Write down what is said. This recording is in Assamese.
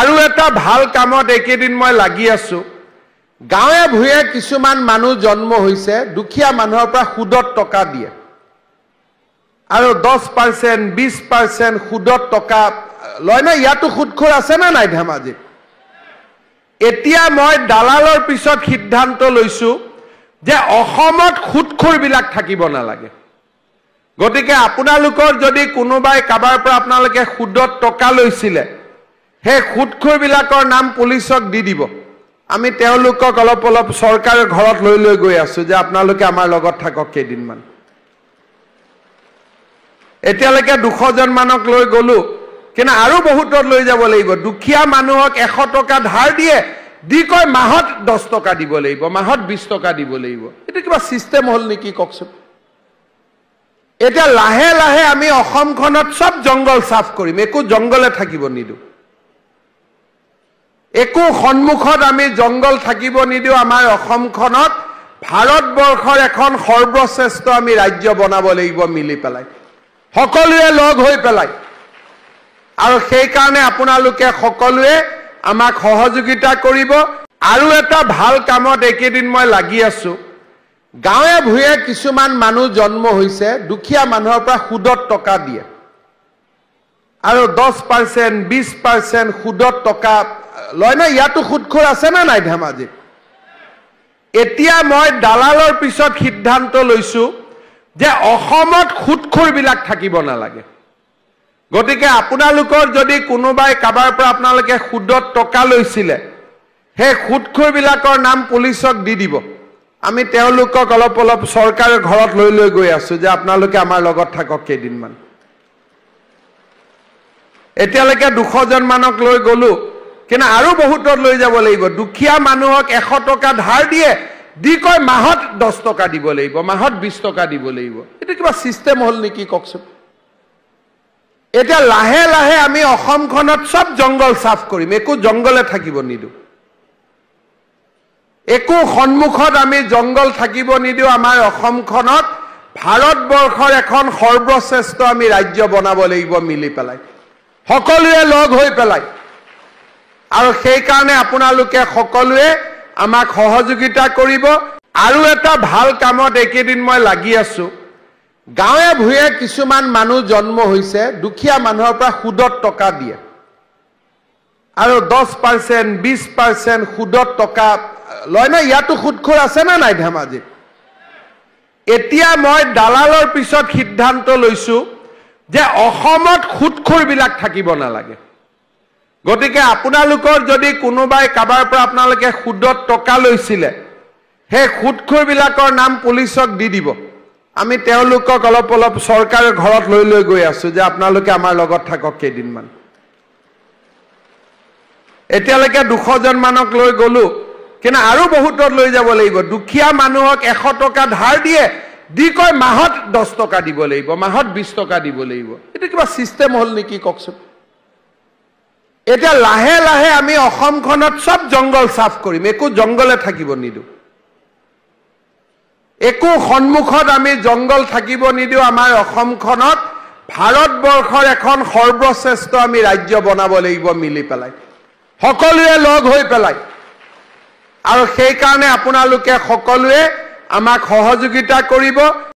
আৰু এটা ভাল কামত এইকেইদিন মই লাগি আছো গাঁৱে ভূঞে কিছুমান মানুহ জন্ম হৈছে দুখীয়া মানুহৰ পৰা সুদত টকা দিয়ে আৰু দহ পাৰ্চেণ্ট বিছ পাৰ্চেণ্ট সুদত টকা লয় নে ইয়াতো সুদখোৰ আছে নে নাই ধেমাজিত এতিয়া মই দালালৰ পিছত সিদ্ধান্ত লৈছোঁ যে অসমত সুদখোৰবিলাক থাকিব নালাগে গতিকে আপোনালোকৰ যদি কোনোবাই কাৰোবাৰ পৰা আপোনালোকে সুদত টকা লৈছিলে সেই সুদখোৰবিলাকৰ নাম পুলিচক দি দিব আমি তেওঁলোকক অলপ অলপ চৰকাৰৰ ঘৰত লৈ লৈ গৈ আছো যে আপোনালোকে আমাৰ লগত থাকক কেইদিনমান এতিয়ালৈকে দুশজনমানক লৈ গ'লো কিন্তু আৰু বহুতত লৈ যাব লাগিব দুখীয়া মানুহক এশ টকা ধাৰ দিয়ে দি কয় মাহত দহ টকা দিব লাগিব মাহত বিছ টকা দিব লাগিব এইটো কিবা ছিষ্টেম হ'ল নেকি কওকচোন এতিয়া লাহে লাহে আমি অসমখনত চব জংঘল চাফ কৰিম একো জংঘলে থাকিব নিদিওঁ একো সন্মুখত আমি জংগল থাকিব নিদিওঁ আমাৰ অসমখনত ভাৰতবৰ্ষৰ এখন সৰ্বশ্ৰেষ্ঠ আমি ৰাজ্য বনাব লাগিব মিলি পেলাই সকলোৱে লগ হৈ পেলাই আৰু সেইকাৰণে আপোনালোকে সকলোৱে আমাক সহযোগিতা কৰিব আৰু এটা ভাল কামত এইকেইদিন মই লাগি আছো গাঁৱে ভূঞে কিছুমান মানুহ জন্ম হৈছে দুখীয়া মানুহৰ পৰা সুদত টকা দিয়ে আৰু দহ পাৰ্চেণ্ট বিছ পাৰ্চেণ্ট সুদত টকা লয় নহয় ইয়াতো সুদখোৰ আছে নে নাই ধেমাজিত এতিয়া মই দালালৰ পিছত সিদ্ধান্ত লৈছো যে অসমত সুদখোৰবিলাক থাকিব নালাগে গতিকে আপোনালোকৰ যদি কোনোবাই কাৰোবাৰ পৰা আপোনালোকে সুদত টকা লৈছিলে সেই সুদখোৰবিলাকৰ নাম পুলিচক দি দিব আমি তেওঁলোকক অলপ অলপ চৰকাৰে ঘৰত লৈ লৈ গৈ আছো যে আপোনালোকে আমাৰ লগত থাকক কেইদিনমান এতিয়ালৈকে দুশজন মানক লৈ গলো কিন্তু আৰু বহুত লৈ যাব লাগিব দুখীয়া মানুহক এশ টকা ধাৰ দিয়ে দি কয় মাহত দহ টকা দিব লাগিব মাহত বিশ টকা দিব লাগিব এইটো কিবা ছিষ্টেম হ'ল নেকি কওকচোন এতিয়া লাহে লাহে আমি অসমখনত চব জংগল চাফ কৰিম একো জংগলে থাকিব নিদিওঁ একো সন্মুখত আমি জংগল থাকিব নিদিওঁ আমাৰ অসমখনত ভাৰতবৰ্ষৰ এখন সৰ্বশ্ৰেষ্ঠ আমি ৰাজ্য বনাব লাগিব মিলি পেলাই সকলোৱে লগ হৈ পেলাই আৰু সেইকাৰণে আপোনালোকে সকলোৱে আমাক সহযোগিতা কৰিব আৰু এটা ভাল কামত এইকেইদিন মই লাগি আছো গাঁৱে ভূঞে কিছুমান মানুহ জন্ম হৈছে দুখীয়া মানুহৰ পৰা সুদত টকা দিয়ে আৰু দহ পাৰ্চেণ্ট বিছ পাৰ্চেণ্ট সুদত টকা লয় লয়নে ইয়াতো সুদখোৰ আছে নে নাই ধেমাজিত এতিয়া মই দালালৰ পিছত সিদ্ধান্ত লৈছো যে অসমত সুদখোৰবিলাক থাকিব নালাগে গতিকে আপোনালোকৰ যদি কোনোবাই কাৰোবাৰ পৰা আপোনালোকে সুদত টকা লৈছিলে সেই সুদখোৰবিলাকৰ নাম পুলিচক দি দিব আমি তেওঁলোকক অলপ অলপ চৰকাৰে ঘৰত লৈ লৈ গৈ আছো যে আপোনালোকে আমাৰ লগত থাকক কেইদিনমান এতিয়ালৈকে দুশজনমানক লৈ গ'লো কিন্তু আৰু বহুতত লৈ যাব লাগিব দুখীয়া মানুহক এশ টকা ধাৰ দিয়ে দি কয় মাহত দহ টকা দিব লাগিব মাহত বিশ টকা দিব লাগিব এইটো কিবা ছিষ্টেম হ'ল নেকি কওকচোন এতিয়া লাহে লাহে আমি অসমখনত চব জংগল চাফ কৰিম একো জংগলে থাকিব নিদিওঁ একো সন্মুখত আমি জংগল থাকিব নিদিওঁ আমাৰ অসমখনত ভাৰতবৰ্ষৰ এখন সৰ্বশ্ৰেষ্ঠ আমি ৰাজ্য বনাব লাগিব মিলি পেলাই সকলোৱে লগ হৈ পেলাই আৰু সেইকাৰণে আপোনালোকে সকলোৱে আমাক সহযোগিতা কৰিব